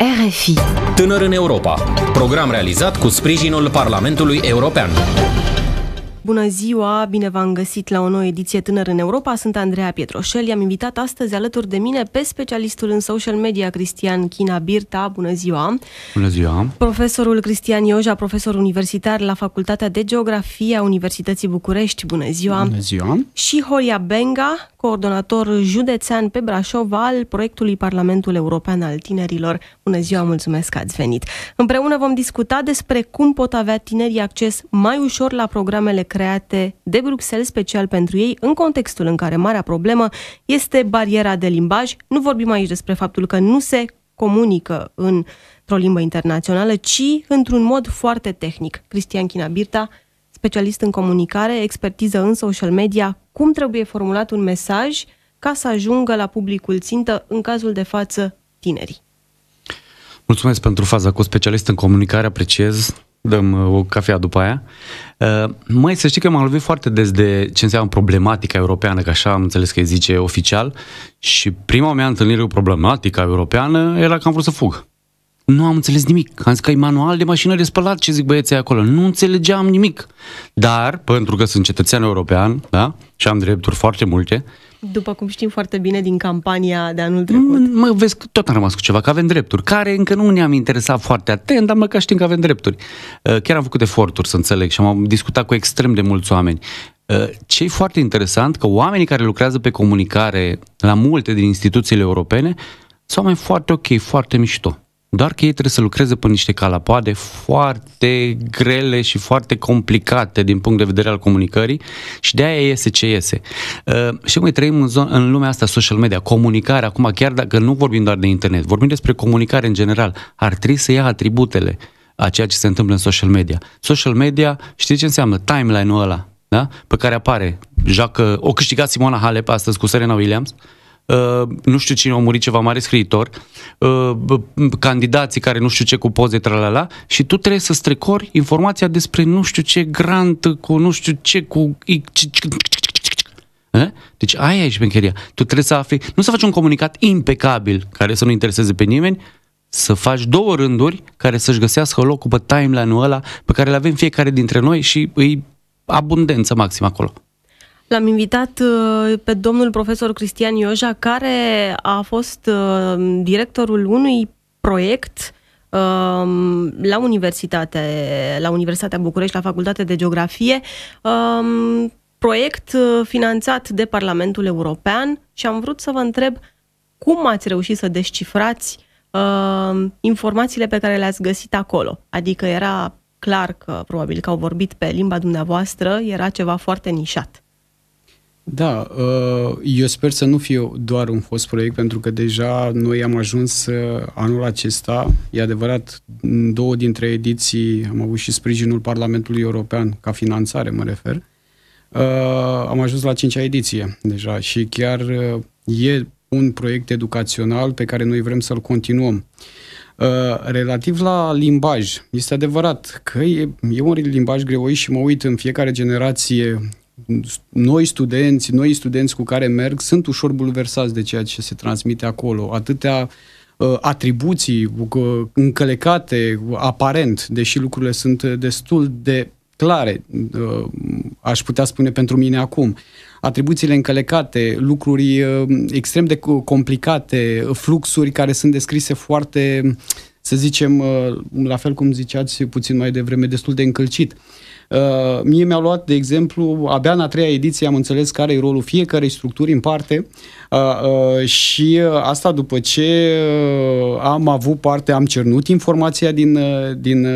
RFI Tânăr în Europa. Program realizat cu sprijinul Parlamentului European. Bună ziua, bine v-am găsit la o nouă ediție Tânăr în Europa. Sunt Andreea Pietroșel. I-am invitat astăzi alături de mine pe specialistul în social media Cristian China Birta. Bună ziua! Bună ziua! Profesorul Cristian Ioja, profesor universitar la Facultatea de Geografie a Universității București. Bună ziua! Bună ziua! Și Horia Benga, coordonator județean pe Brașov al proiectului Parlamentul European al Tinerilor. Bună ziua, mulțumesc că ați venit! Împreună vom discuta despre cum pot avea tinerii acces mai ușor la programele create de Bruxelles special pentru ei, în contextul în care marea problemă este bariera de limbaj. Nu vorbim aici despre faptul că nu se comunică într-o limbă internațională, ci într-un mod foarte tehnic. Cristian Chinabirta, specialist în comunicare, expertiză în social media, cum trebuie formulat un mesaj ca să ajungă la publicul țintă, în cazul de față, tinerii. Mulțumesc pentru faza cu specialist în comunicare, apreciez dăm uh, o cafea după aia. Uh, mai să știi că m-am lovit foarte des de ce înseamnă problematica europeană, că așa am înțeles că zice oficial, și prima mea întâlnire cu problematica europeană era că am vrut să fug nu am înțeles nimic. Am zis că e manual de mașină de spălat, ce zic băieții acolo. Nu înțelegeam nimic. Dar, pentru că sunt cetățean european, da? Și am drepturi foarte multe. După cum știm foarte bine din campania de anul trecut. Mă, vezi că tot am rămas cu ceva, că avem drepturi, care încă nu ne-am interesat foarte atent, dar măcar știm că avem drepturi. Uh, chiar am făcut eforturi să înțeleg și am discutat cu extrem de mulți oameni. Uh, ce e foarte interesant, că oamenii care lucrează pe comunicare la multe din instituțiile europene sunt oameni foarte ok, foarte mișto. Doar că ei trebuie să lucreze pe niște calapoade foarte grele și foarte complicate din punct de vedere al comunicării și de aia iese ce iese. Uh, și noi trăim în, zon, în lumea asta social media, comunicare, acum chiar dacă nu vorbim doar de internet, vorbim despre comunicare în general, ar trebui să ia atributele a ceea ce se întâmplă în social media. Social media, știi ce înseamnă? Timeline-ul ăla, da? Pe care apare, joacă, o câștigat Simona Halep astăzi cu Serena Williams, uh, Uh, nu știu cine a murit ceva mare scriitor, uh, candidații care nu știu ce cu poze, tralala, și tu trebuie să strecori informația despre nu știu ce grant, cu nu știu ce, cu... Deci aia e șmecheria. Tu trebuie să afli, nu să faci un comunicat impecabil care să nu intereseze pe nimeni, să faci două rânduri care să-și găsească locul pe timeline-ul ăla pe care le avem fiecare dintre noi și îi abundență maximă acolo. L-am invitat uh, pe domnul profesor Cristian Ioja, care a fost uh, directorul unui proiect um, la universitate, la Universitatea București, la Facultatea de Geografie, um, proiect uh, finanțat de Parlamentul European și am vrut să vă întreb cum ați reușit să descifrați um, informațiile pe care le-ați găsit acolo. Adică era clar că probabil că au vorbit pe limba dumneavoastră, era ceva foarte nișat. Da, uh, eu sper să nu fie doar un fost proiect, pentru că deja noi am ajuns uh, anul acesta, e adevărat, în două dintre ediții am avut și sprijinul Parlamentului European, ca finanțare mă refer, uh, am ajuns la cincea ediție deja și chiar e un proiect educațional pe care noi vrem să-l continuăm. Relativ la limbaj, este adevărat că e, e un limbaj greoi și mă uit în fiecare generație noi studenți, noi studenți cu care merg, sunt ușor bulversați de ceea ce se transmite acolo. Atâtea uh, atribuții uh, încălecate aparent, deși lucrurile sunt uh, destul de clare, uh, aș putea spune pentru mine acum. Atribuțiile încălecate, lucruri uh, extrem de complicate, fluxuri care sunt descrise foarte, să zicem, uh, la fel cum ziceați puțin mai devreme, destul de încălcit. Uh, Uh, mie mi a luat, de exemplu, abia în a treia ediție am înțeles care e rolul fiecarei structuri în parte uh, uh, și asta după ce uh, am avut parte, am cernut informația din, uh, din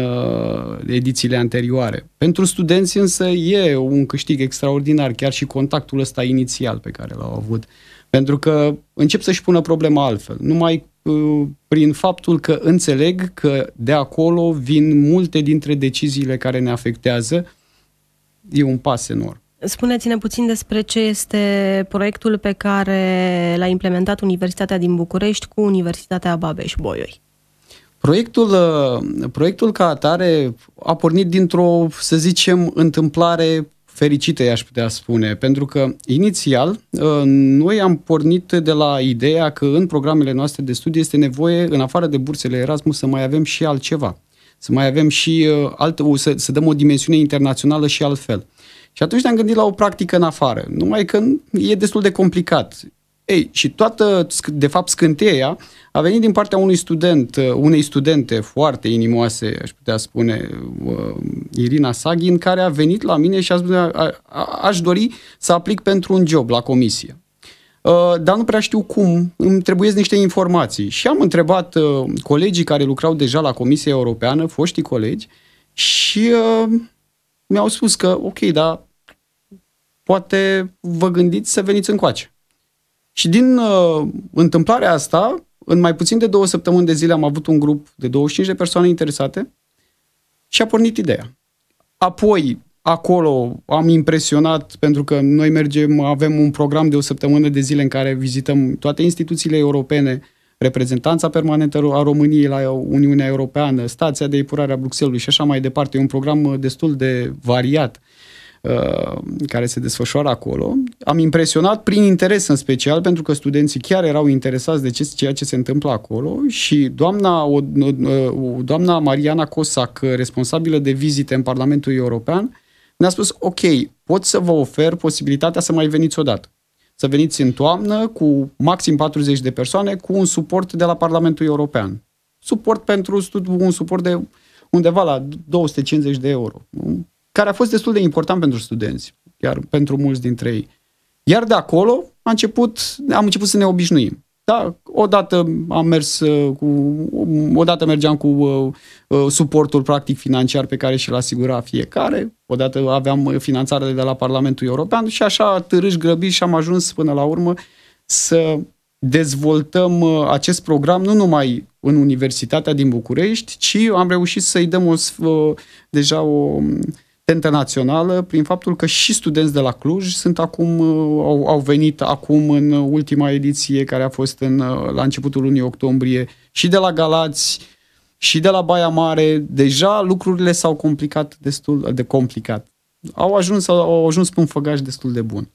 edițiile anterioare. Pentru studenți însă e un câștig extraordinar, chiar și contactul ăsta inițial pe care l-au avut. Pentru că încep să-și pună problema altfel. Nu mai Uh, prin faptul că înțeleg că de acolo vin multe dintre deciziile care ne afectează, e un pas enorm. Spuneți-ne puțin despre ce este proiectul pe care l-a implementat Universitatea din București cu Universitatea Babeș-Bolyai. Proiectul, uh, proiectul ca atare a pornit dintr-o, să zicem, întâmplare fericite, i-aș putea spune, pentru că inițial uh, noi am pornit de la ideea că în programele noastre de studii este nevoie, în afară de bursele Erasmus, să mai avem și altceva, să mai avem și uh, alt, să, să dăm o dimensiune internațională și altfel. Și atunci ne-am gândit la o practică în afară, numai că e destul de complicat. Ei, și toată, de fapt, scânteia a venit din partea unui student, uh, unei studente foarte inimoase, aș putea spune, uh, Irina Sagin, care a venit la mine și a spus, a, a, aș dori să aplic pentru un job la comisie. Uh, dar nu prea știu cum, îmi trebuie niște informații. Și am întrebat colegii care lucrau deja la Comisia Europeană, foștii colegi, și mi-au spus că, ok, dar poate vă gândiți să veniți încoace. Și din uh, întâmplarea asta, în mai puțin de două săptămâni de zile am avut un grup de 25 de persoane interesate și a pornit ideea. Apoi, acolo am impresionat pentru că noi mergem, avem un program de o săptămână de zile în care vizităm toate instituțiile europene, reprezentanța permanentă a României la Uniunea Europeană, stația de epurare a Bruxelului și așa mai departe. E un program uh, destul de variat. Uh, care se desfășoară acolo. Am impresionat prin interes în special, pentru că studenții chiar erau interesați de ce, ceea ce se întâmplă acolo și doamna, o, o, doamna Mariana Cosac, responsabilă de vizite în Parlamentul European, ne-a spus, ok, pot să vă ofer posibilitatea să mai veniți odată. Să veniți în toamnă cu maxim 40 de persoane cu un suport de la Parlamentul European. Suport pentru un suport de undeva la 250 de euro care a fost destul de important pentru studenți, chiar pentru mulți dintre ei. Iar de acolo a început, am început să ne obișnuim. Da, odată am mers uh, cu, odată mergeam cu uh, uh, suportul practic financiar pe care și-l asigura fiecare, odată aveam uh, finanțare de la Parlamentul European și așa târâși grăbi și am ajuns până la urmă să dezvoltăm acest program nu numai în Universitatea din București, ci am reușit să-i dăm o, deja o, națională prin faptul că și studenți de la Cluj sunt acum, uh, au, au venit acum în ultima ediție care a fost în, uh, la începutul lunii octombrie și de la Galați și de la Baia Mare. Deja lucrurile s-au complicat destul de complicat. Au ajuns, au ajuns pe un făgaș destul de bun.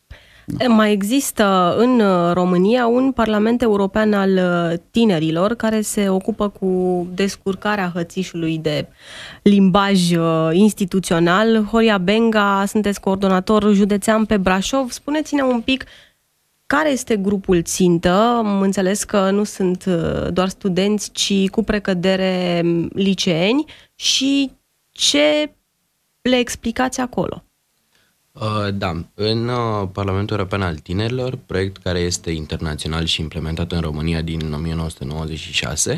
Da. Mai există în uh, România un Parlament European al uh, tinerilor care se ocupă cu descurcarea hățișului de limbaj uh, instituțional. Horia Benga, sunteți coordonator județean pe Brașov. Spuneți-ne un pic care este grupul țintă? Am înțeles că nu sunt doar studenți, ci cu precădere liceeni și ce le explicați acolo? Uh, da, în uh, Parlamentul European al Tinerilor, proiect care este internațional și implementat în România din 1996,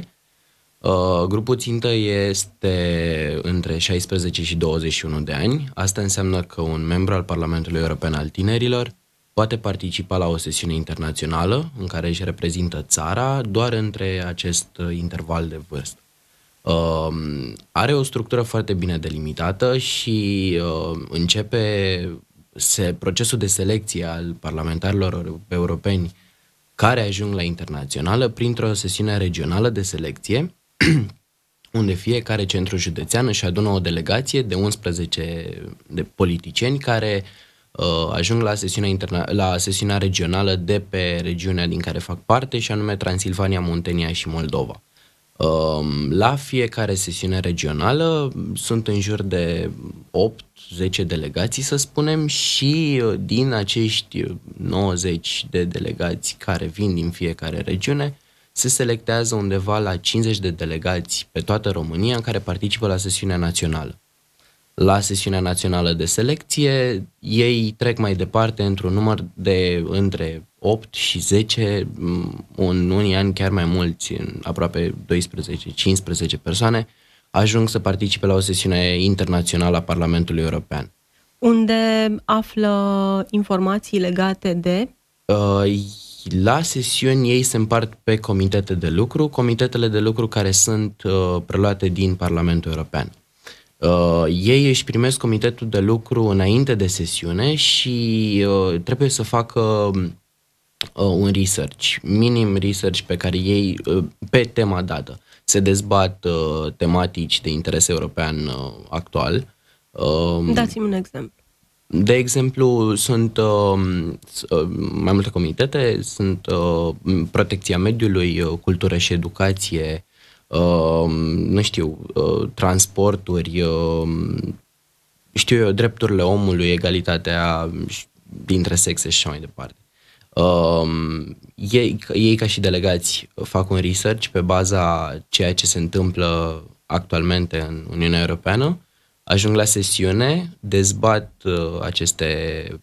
uh, grupul țintă este între 16 și 21 de ani. Asta înseamnă că un membru al Parlamentului European al Tinerilor poate participa la o sesiune internațională în care își reprezintă țara doar între acest interval de vârstă. Uh, are o structură foarte bine delimitată și uh, începe se, procesul de selecție al parlamentarilor europeni care ajung la internațională printr-o sesiune regională de selecție, unde fiecare centru județean își adună o delegație de 11 de politicieni care uh, ajung la sesiunea, interna- la sesiunea regională de pe regiunea din care fac parte, și anume Transilvania, Muntenia și Moldova. Ehm, la fiecare sesiune regională sunt în jur de 8-10 delegații, să spunem, și uh, din acești 90 uh, de delegați care vin din fiecare regiune, se selectează undeva la 50 de delegați pe toată România care participă la sesiunea națională. La sesiunea națională de selecție, ei trec mai departe într-un număr de între 8 și 10, în unii ani chiar mai mulți, în aproape 12-15 persoane, ajung să participe la o sesiune internațională a Parlamentului European. Unde află informații legate de? Uh, la sesiuni ei se împart pe comitete de lucru, comitetele de lucru care sunt uh, preluate din Parlamentul European. Uh, ei își primesc comitetul de lucru înainte de sesiune și uh, trebuie să facă Uh, un research, minim research pe care ei, uh, pe tema dată, se dezbat uh, tematici de interes european actual. Um, Dați-mi un exemplu. De exemplu, sunt uh, mai multe comitete, sunt uh, protecția mediului, cultură și educație, uh, nu știu, transporturi, um, știu eu, drepturile omului, egalitatea dintre sexe și așa mai departe. Um, ei, ei ca și delegați fac un research pe baza ceea ce se întâmplă actualmente în Uniunea Europeană, ajung la sesiune, dezbat uh, aceste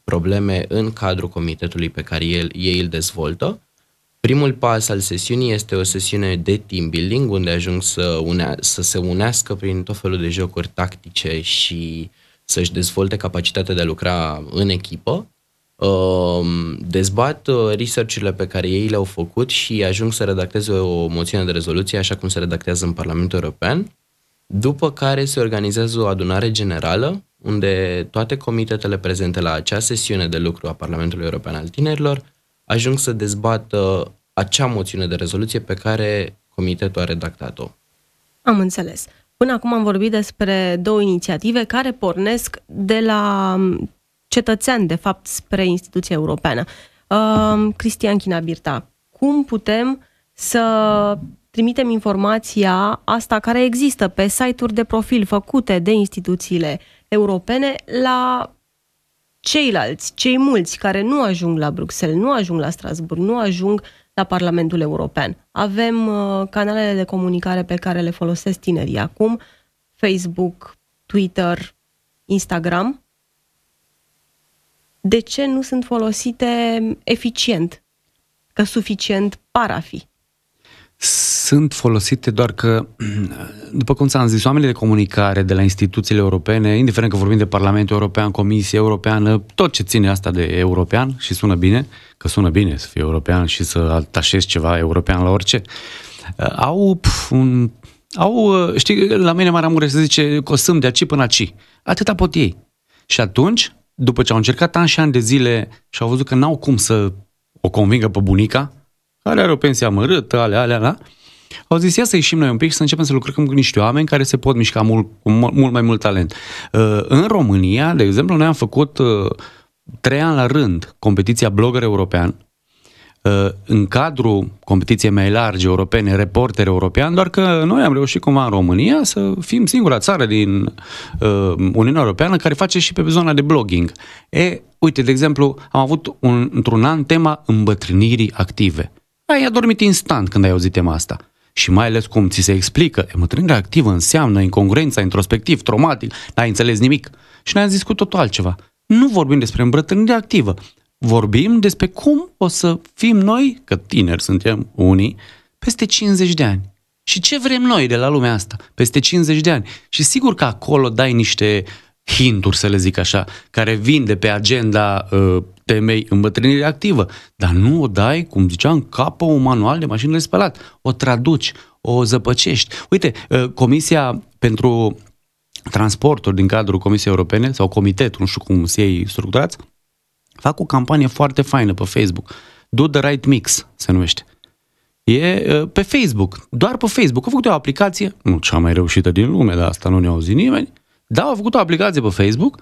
probleme în cadrul comitetului pe care el, ei îl dezvoltă. Primul pas al sesiunii este o sesiune de team building, unde ajung să, unea, să se unească prin tot felul de jocuri tactice și să-și dezvolte capacitatea de a lucra în echipă dezbat uh, research-urile pe care ei le-au făcut și ajung să redacteze o moțiune de rezoluție așa cum se redactează în Parlamentul European, după care se organizează o adunare generală unde toate comitetele prezente la acea sesiune de lucru a Parlamentului European al Tinerilor ajung să dezbată uh, acea moțiune de rezoluție pe care comitetul a redactat-o. Am înțeles. Până acum am vorbit despre două inițiative care pornesc de la um, cetățean, de fapt, spre instituția europeană. Uh, Cristian Chinabirta, cum putem să trimitem informația asta care există pe site-uri de profil făcute de instituțiile europene la ceilalți, cei mulți care nu ajung la Bruxelles, nu ajung la Strasburg, nu ajung la Parlamentul European. Avem uh, canalele de comunicare pe care le folosesc tinerii acum, Facebook, Twitter, Instagram, de ce nu sunt folosite eficient, că suficient par a fi? Sunt folosite doar că, după cum ți-am zis, oamenii de comunicare de la instituțiile europene, indiferent că vorbim de Parlamentul European, Comisie Europeană, tot ce ține asta de european și sună bine, că sună bine să fii european și să atașezi ceva european la orice, uh, au un... Au, uh, știi, la mine Maramureș se zice cosâm de aci până aci. Atâta pot ei. Și atunci după ce au încercat ani și ani de zile și au văzut că n-au cum să o convingă pe bunica, care are o pensie amărâtă, alea, alea, da? au zis, ia să ieșim noi un pic și să începem să lucrăm cu niște oameni care se pot mișca mult, cu mult mai mult talent. Uh, în România, de exemplu, noi am făcut uh, trei ani la rând competiția blogger european, Uh, în cadrul competiției mai largi europene, reporter european, doar că noi am reușit cumva în România să fim singura țară din uh, Uniunea Europeană care face și pe zona de blogging. E, uite, de exemplu, am avut un, într-un an tema îmbătrânirii active. Ai adormit instant când ai auzit tema asta. Și mai ales cum ți se explică, îmbătrânirea activă înseamnă incongruența, introspectiv, traumatic, n-ai înțeles nimic. Și ne-am zis cu totul altceva. Nu vorbim despre îmbătrânire activă, vorbim despre cum o să fim noi, că tineri suntem unii, peste 50 de ani. Și ce vrem noi de la lumea asta peste 50 de ani? Și sigur că acolo dai niște hinturi, să le zic așa, care vin de pe agenda uh, temei îmbătrânire activă, dar nu o dai, cum ziceam, capă un manual de mașină de spălat. O traduci, o zăpăcești. Uite, uh, Comisia pentru Transporturi din cadrul Comisiei Europene sau Comitetul, nu știu cum se ei structurați, Fac o campanie foarte faină pe Facebook. Do the right mix, se numește. E pe Facebook, doar pe Facebook. Au făcut o aplicație, nu cea mai reușită din lume, dar asta nu ne auzi nimeni, dar au făcut o aplicație pe Facebook.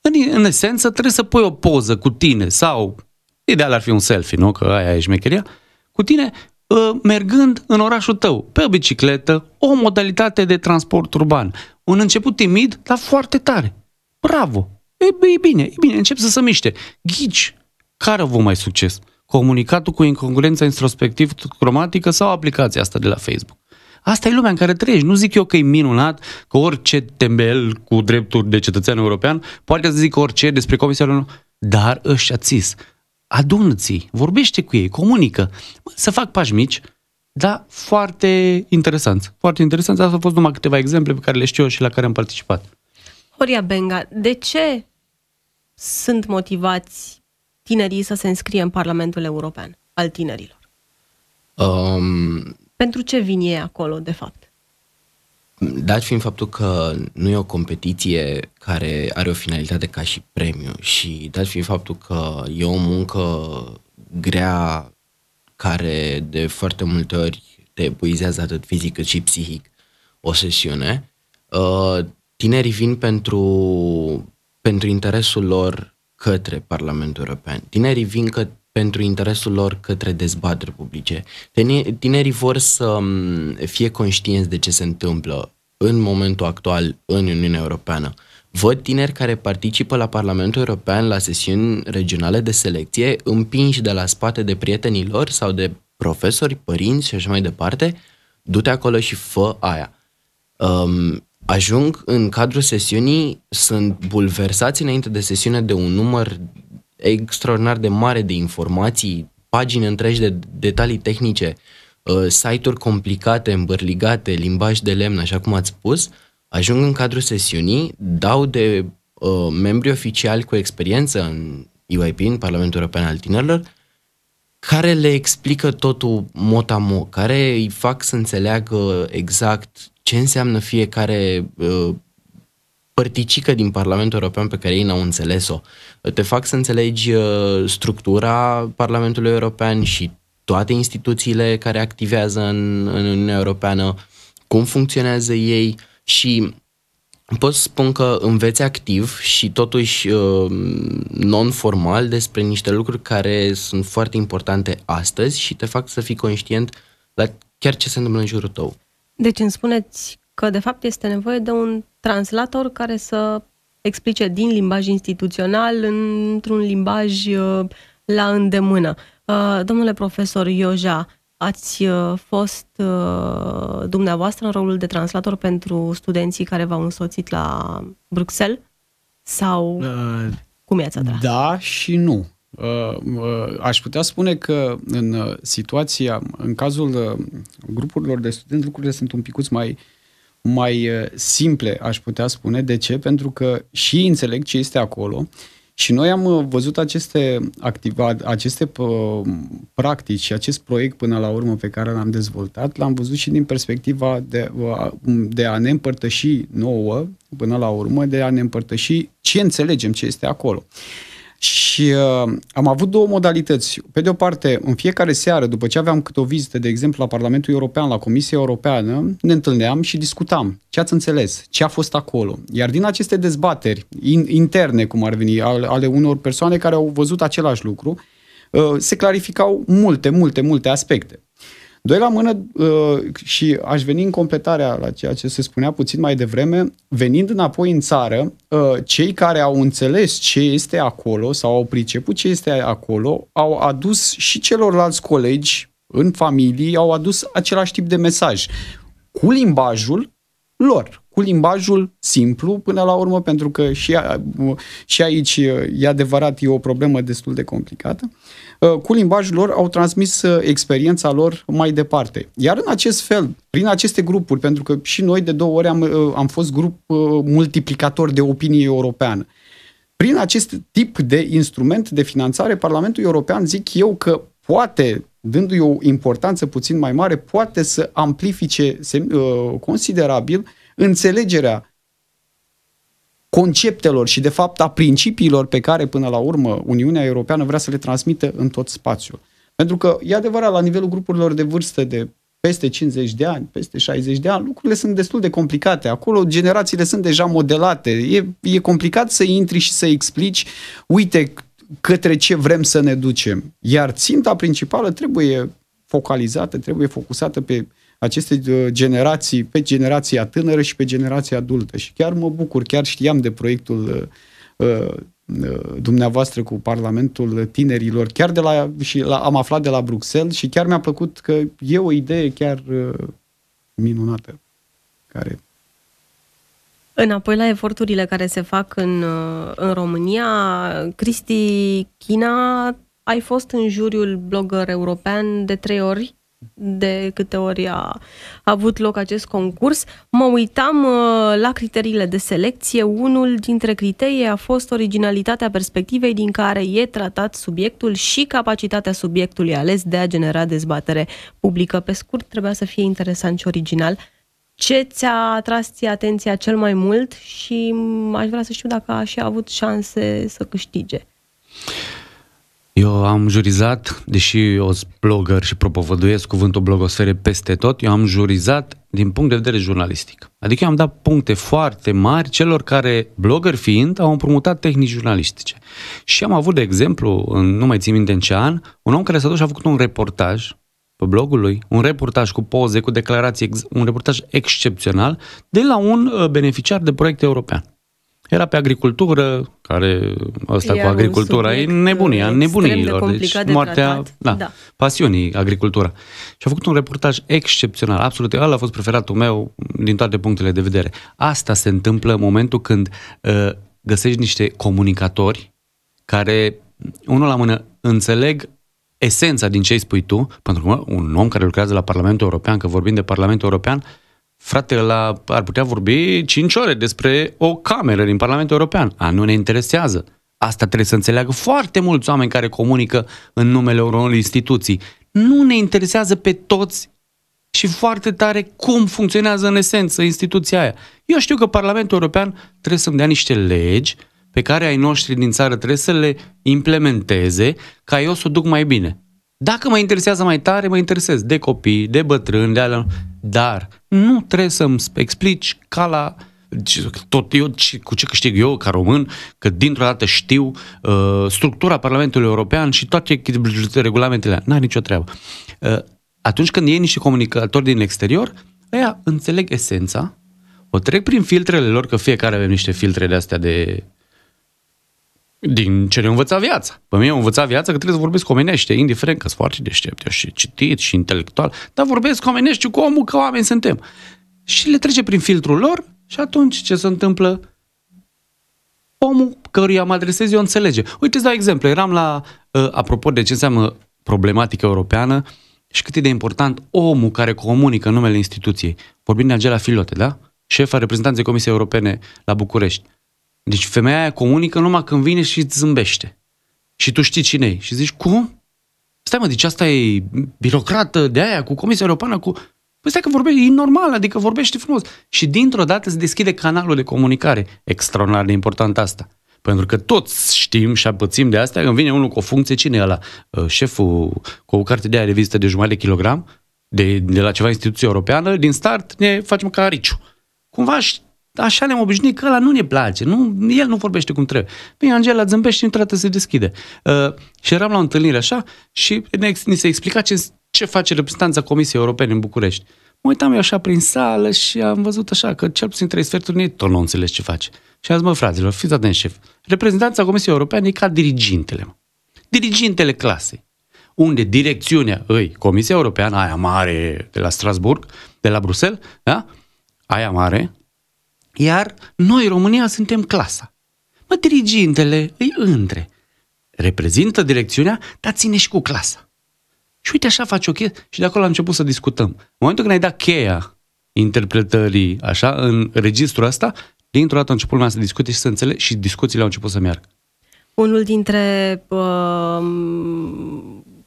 În, în esență, trebuie să pui o poză cu tine sau, ideal ar fi un selfie, nu? Că aia e șmecheria. Cu tine ă, mergând în orașul tău, pe o bicicletă, o modalitate de transport urban. Un început timid, dar foarte tare. Bravo! E, e bine, e bine, încep să se miște. Ghici, care vă mai succes? Comunicatul cu incongruența introspectiv cromatică sau aplicația asta de la Facebook? Asta e lumea în care trăiești. Nu zic eu că e minunat că orice tembel cu drepturi de cetățean european poate să zică orice despre comisarul dar ăștia țis. Adună-ți, vorbește cu ei, comunică. Să fac pași mici, dar foarte interesant, Foarte interesant. Asta au fost numai câteva exemple pe care le știu eu și la care am participat. Horia Benga, de ce sunt motivați tinerii să se înscrie în Parlamentul European al tinerilor? Um, Pentru ce vin ei acolo, de fapt? Dat fiind faptul că nu e o competiție care are o finalitate ca și premiu și dat fiind faptul că e o muncă grea care de foarte multe ori te epuizează atât fizic cât și psihic o sesiune, uh, tinerii vin pentru pentru interesul lor către Parlamentul European. Tinerii vin că pentru interesul lor către dezbateri publice. Tinerii vor să fie conștienți de ce se întâmplă în momentul actual în Uniunea Europeană. Văd tineri care participă la Parlamentul European la sesiuni regionale de selecție, împinși de la spate de prietenii lor sau de profesori, părinți și așa mai departe, du-te acolo și fă aia. Um, ajung în cadrul sesiunii, sunt bulversați înainte de sesiune de un număr extraordinar de mare de informații, pagini întregi de detalii tehnice, uh, site-uri complicate, îmbărligate, limbaj de lemn, așa cum ați spus, ajung în cadrul sesiunii, dau de uh, membri oficiali cu experiență în UIP, în Parlamentul European al Tinerilor, care le explică totul motamo, care îi fac să înțeleagă exact ce înseamnă fiecare uh, părticică din Parlamentul European pe care ei n-au înțeles-o. Te fac să înțelegi uh, structura Parlamentului European și toate instituțiile care activează în, în Uniunea Europeană, cum funcționează ei și pot să spun că înveți activ și totuși uh, non-formal despre niște lucruri care sunt foarte importante astăzi și te fac să fii conștient la chiar ce se întâmplă în jurul tău. Deci îmi spuneți că de fapt este nevoie de un translator care să explice din limbaj instituțional într-un limbaj uh, la îndemână. Uh, domnule profesor Ioja, Ați uh, fost uh, dumneavoastră în rolul de translator pentru studenții care v-au însoțit la Bruxelles? Sau uh, cum i-ați atras? Da și nu. Uh, uh, aș putea spune că în uh, situația, în cazul grupurilor de studenți, lucrurile sunt un picuț mai mai simple, aș putea spune. De ce? Pentru că și înțeleg ce este acolo, uh, și noi am uh, văzut aceste, activa, aceste uh, practici și acest proiect până la urmă pe care l-am dezvoltat, l-am văzut și din perspectiva de, uh, um, de a ne împărtăși nouă, până la urmă, de a ne împărtăși ce înțelegem, ce este acolo. Și uh, am avut două modalități. Pe de o parte, în fiecare seară, după ce aveam câte o vizită, de exemplu, la Parlamentul European, la Comisia Europeană, ne întâlneam și discutam ce ați înțeles, ce a fost acolo. Iar din aceste dezbateri in, interne, cum ar veni, ale, ale unor persoane care au văzut același lucru, uh, se clarificau multe, multe, multe aspecte. Doi la mână, uh, și aș veni în completarea la ceea ce se spunea puțin mai devreme, venind înapoi în țară, uh, cei care au înțeles ce este acolo sau au priceput ce este acolo, au adus și celorlalți colegi în familii, au adus același tip de mesaj, cu limbajul lor, cu limbajul simplu până la urmă, pentru că și, a, și aici e adevărat, e o problemă destul de complicată, uh, cu limbajul lor au transmis uh, experiența lor mai departe. Iar în acest fel, prin aceste grupuri, pentru că și noi de două ori am, uh, am fost grup multiplicator de opinie europeană, prin acest tip de instrument de finanțare, Parlamentul European, zic eu că poate dându-i o importanță puțin mai mare, poate să amplifice considerabil înțelegerea conceptelor și, de fapt, a principiilor pe care, până la urmă, Uniunea Europeană vrea să le transmită în tot spațiul. Pentru că, e adevărat, la nivelul grupurilor de vârstă de peste 50 de ani, peste 60 de ani, lucrurile sunt destul de complicate. Acolo generațiile sunt deja modelate. E, e complicat să intri și să explici, uite, către ce vrem să ne ducem. Iar ținta principală trebuie focalizată, trebuie focusată pe aceste uh, generații, pe generația tânără și pe generația adultă. Și chiar mă bucur, chiar știam de proiectul uh, uh, dumneavoastră cu Parlamentul Tinerilor, chiar de la, și la, am aflat de la Bruxelles și chiar mi-a plăcut că e o idee chiar minunată. Care... Înapoi la eforturile care se fac în, în România, Cristi China, ai fost în juriul blogger european de trei ori de câte ori a avut loc acest concurs. Mă uitam uh, la criteriile de selecție. Unul dintre criterii a fost originalitatea perspectivei din care e tratat subiectul și capacitatea subiectului ales de a genera dezbatere publică. Pe scurt, trebuia să fie interesant și original. Ce ți-a atras ție atenția cel mai mult și aș vrea să știu dacă a și avut șanse să câștige. Eu am jurizat, deși eu sunt blogger și propovăduiesc cuvântul blogosfere peste tot, eu am jurizat din punct de vedere jurnalistic. Adică eu am dat puncte foarte mari celor care, blogger fiind, au împrumutat tehnici jurnalistice. Și am avut, de exemplu, în, nu mai țin minte în ce an, un om care s-a dus și a făcut un reportaj pe blogul lui, un reportaj cu poze, cu declarații, un reportaj excepțional, de la un uh, beneficiar de proiect european. Era pe agricultură, care asta Iar cu agricultura e nebunia, nebunilor. De deci de moartea, da, da. pasiunii, agricultura. Și a făcut un reportaj excepțional, absolut. Ăla a fost preferatul meu din toate punctele de vedere. Asta se întâmplă în momentul când uh, găsești niște comunicatori care, unul la mână, înțeleg esența din ce îi spui tu, pentru că un om care lucrează la Parlamentul European, că vorbim de Parlamentul European, uh, Frate, la, ar putea vorbi 5 ore despre o cameră din Parlamentul European. A, nu ne interesează. Asta trebuie să înțeleagă foarte mulți oameni care comunică în numele unor instituții. Nu ne interesează pe toți și foarte tare cum funcționează în esență instituția aia. Eu știu că Parlamentul European trebuie să-mi dea niște legi pe care ai noștri din țară trebuie să le implementeze ca eu să o duc mai bine. Dacă mă interesează mai tare, mă interesez de copii, de bătrâni, de alea. Dar nu trebuie să-mi explici ca la tot eu, cu ce câștig eu ca român, că dintr-o dată știu uh, structura Parlamentului European și toate regulamentele. N-are nicio treabă. Uh, atunci când iei niște comunicatori din exterior, ăia înțeleg esența, o trec prin filtrele lor, că fiecare avem niște filtre de astea de din ce ne învăța viața. Pe mine învăța viața că trebuie să vorbesc cu omenește, indiferent că sunt foarte deștept, eu și citit și intelectual, dar vorbesc cu omenește cu omul, că oameni suntem. Și le trece prin filtrul lor și atunci ce se întâmplă? Omul căruia mă adresez eu înțelege. Uite, îți dau exemplu. Eram la, uh, apropo de ce înseamnă problematică europeană și cât e de important omul care comunică numele instituției. Vorbim de Angela Filote, da? Șefa reprezentanței Comisiei Europene la București deci femeia aia comunică numai când vine și îți zâmbește. Și tu știi cine e. Și zici, cum? Stai mă, deci asta e birocrată de aia, cu Comisia Europeană, cu... Păi stai că vorbești, e normal, adică vorbești frumos. Și dintr-o dată se deschide canalul de comunicare. Extraordinar de important asta. Pentru că toți știm și apățim de asta, când vine unul cu o funcție, cine e ăla? Uh, șeful cu o carte de aia de vizită de jumătate de kilogram, de, de la ceva instituție europeană, din start ne facem ca ariciu. Cumva așa ne-am obișnuit că ăla nu ne place, nu, el nu vorbește cum trebuie. Bine, Angela zâmbește și să se deschide. Uh, și eram la o întâlnire așa și ne, ni se explica ce, ce face reprezentanța Comisiei Europene în București. Mă uitam eu așa prin sală și am văzut așa că cel puțin trei sferturi nu e tot nu înțeles ce face. Și am zis, mă, fraților, fiți atenți, șef. Reprezentanța Comisiei Europene e ca dirigintele, mă. Dirigintele clasei unde direcțiunea îi, Comisia Europeană, aia mare de la Strasburg, de la Bruxelles, da? aia mare, iar noi, România, suntem clasa. Mă, dirigintele îi între. Reprezintă direcțiunea, dar ține și cu clasa. Și uite așa faci o cheie și de acolo am început să discutăm. În momentul când ai dat cheia interpretării, așa, în registrul ăsta, dintr-o dată a început lumea să discute și să înțeleg și discuțiile au început să meargă. Unul dintre uh,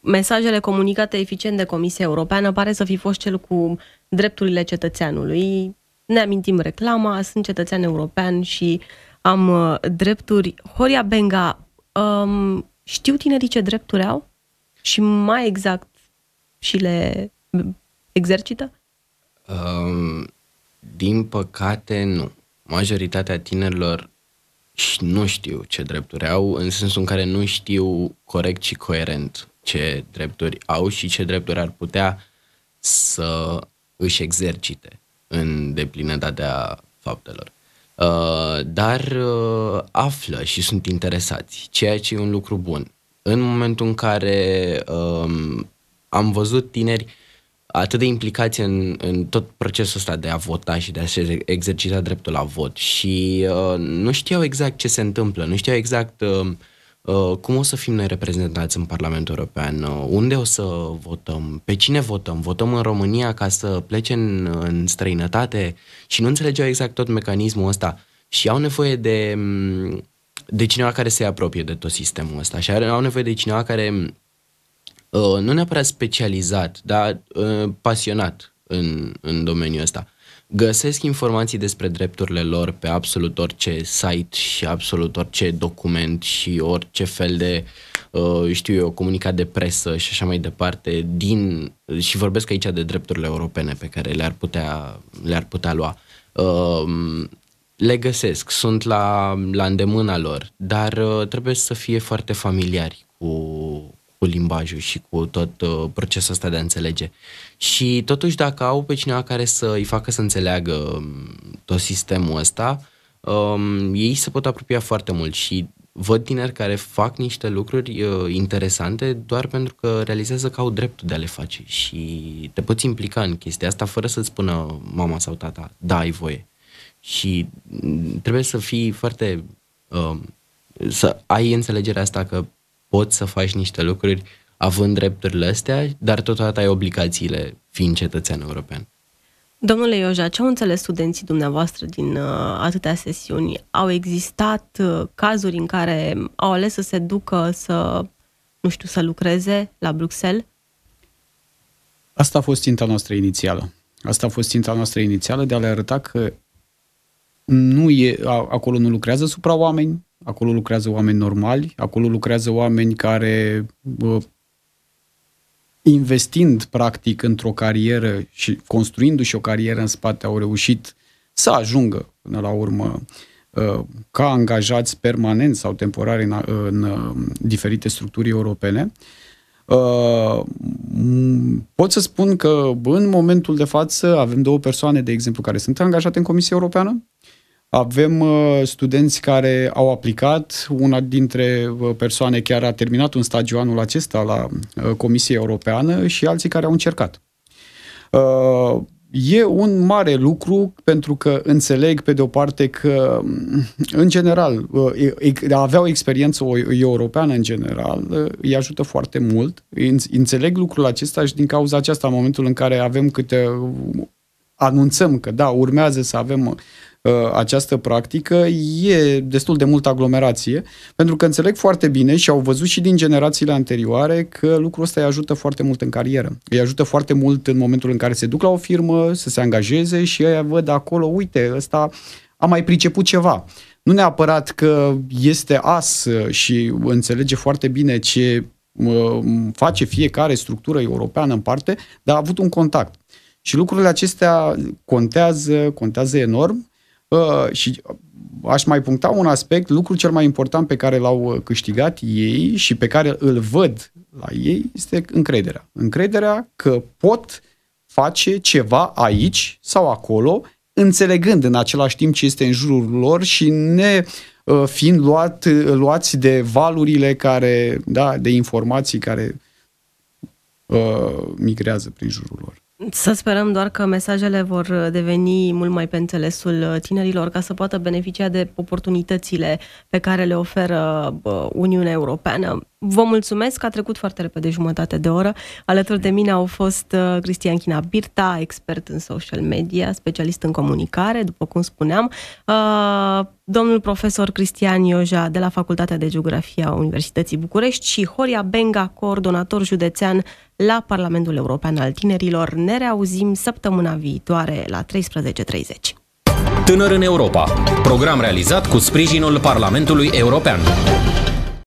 mesajele comunicate eficient de Comisia Europeană pare să fi fost cel cu drepturile cetățeanului, ne amintim reclama, sunt cetățean european și am uh, drepturi. Horia Benga, um, știu tinerii ce drepturi au și mai exact și le exercită? Um, din păcate, nu. Majoritatea tinerilor nu știu ce drepturi au, în sensul în care nu știu corect și coerent ce drepturi au și ce drepturi ar putea să își exercite în deplinătatea faptelor. Uh, dar uh, află și sunt interesați, ceea ce e un lucru bun. În momentul în care um, am văzut tineri atât de implicați în, în tot procesul ăsta de a vota și de a se exercita dreptul la vot și uh, nu știau exact ce se întâmplă, nu știau exact uh, Uh, cum o să fim noi reprezentați în Parlamentul European, uh, unde o să votăm, pe cine votăm, votăm în România ca să plece în, în străinătate și nu înțelegeau exact tot mecanismul ăsta și au nevoie de, mm, de cineva care se apropie de tot sistemul ăsta și au nevoie de cineva care mm, uh, nu neapărat specializat, dar pasionat în, în domeniul ăsta găsesc informații despre drepturile lor pe absolut orice site și absolut orice document și orice fel de, uh, știu eu, comunicat de presă și așa mai departe, din, și vorbesc aici de drepturile europene pe care le-ar putea, le-ar putea lua. Um, le găsesc, sunt la, la îndemâna lor, dar uh, trebuie să fie foarte familiari cu, cu limbajul și cu tot uh, procesul ăsta de a înțelege. Și totuși dacă au pe cineva care să îi facă să înțeleagă um, tot sistemul ăsta, um, ei se pot apropia foarte mult și văd tineri care fac niște lucruri uh, interesante doar pentru că realizează că au dreptul de a le face și te poți implica în chestia asta fără să-ți spună mama sau tata, da, ai voie. Și mm, trebuie să fii foarte... Uh, să ai înțelegerea asta că poți să faci niște lucruri având drepturile astea, dar totodată ai obligațiile fiind cetățean european. Domnule Ioja, ce au înțeles studenții dumneavoastră din uh, atâtea sesiuni? Au existat uh, cazuri în care au ales să se ducă să, nu știu, să lucreze la Bruxelles? Asta a fost ținta noastră inițială. Asta a fost ținta noastră inițială de a le arăta că nu e, acolo nu lucrează supra oameni, acolo lucrează oameni normali, acolo lucrează oameni care investind practic într-o carieră și construindu-și o carieră în spate au reușit să ajungă până la urmă ă, ca angajați permanent sau temporari în, în ă, diferite structuri europene. Ă, pot să spun că în momentul de față avem două persoane, de exemplu, care sunt angajate în Comisia Europeană, avem uh, studenți care au aplicat, una dintre uh, persoane chiar a terminat un stagiu anul acesta la uh, Comisia Europeană și alții care au încercat. Uh, E un mare lucru pentru că înțeleg pe de o parte că mm, în general a uh, avea o experiență europeană în general uh, îi ajută foarte mult. Înțeleg lucrul acesta și din cauza aceasta în momentul în care avem câte anunțăm că, da, urmează să avem uh, această practică, e destul de multă aglomerație, pentru că înțeleg foarte bine și au văzut și din generațiile anterioare că lucrul ăsta îi ajută foarte mult în carieră. Îi ajută foarte mult în momentul în care se duc la o firmă, să se angajeze și ei văd acolo, uite, ăsta a mai priceput ceva. Nu neapărat că este as și înțelege foarte bine ce uh, face fiecare structură europeană în parte, dar a avut un contact. Și lucrurile acestea contează, contează enorm uh, și aș mai puncta un aspect, lucrul cel mai important pe care l-au câștigat ei și pe care îl văd la ei este încrederea. Încrederea că pot face ceva aici sau acolo, înțelegând în același timp ce este în jurul lor și ne ă, fiind luat, luați de valurile care, da, de informații care uh, migrează prin jurul lor. Să sperăm doar că mesajele vor deveni mult mai pe înțelesul uh, tinerilor ca să poată beneficia de oportunitățile pe care le oferă uh, Uniunea Europeană. Vă mulțumesc că a trecut foarte repede jumătate de oră. Alături de mine au fost uh, Cristian China Birta, expert în social media, specialist în comunicare, după cum spuneam, uh, domnul profesor Cristian Ioja de la Facultatea de Geografie a Universității București și Horia Benga, coordonator județean la Parlamentul European al Tinerilor. Ne reauzim săptămâna viitoare la 13.30. Tânăr în Europa. Program realizat cu sprijinul Parlamentului European.